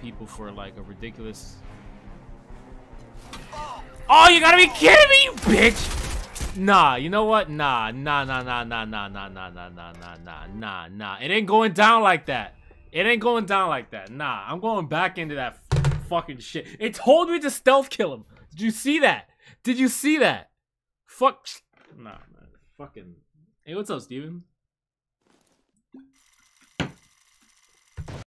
people for like a ridiculous. Oh, you gotta be kidding me, you bitch! Nah, you know what? Nah, nah, nah, nah, nah, nah, nah, nah, nah, nah, nah, nah, nah, nah. It ain't going down like that. It ain't going down like that. Nah, I'm going back into that fucking shit. It told me to stealth kill him. Did you see that? Did you see that? Fuck. Nah, man. Fucking. Hey, what's up, Steven?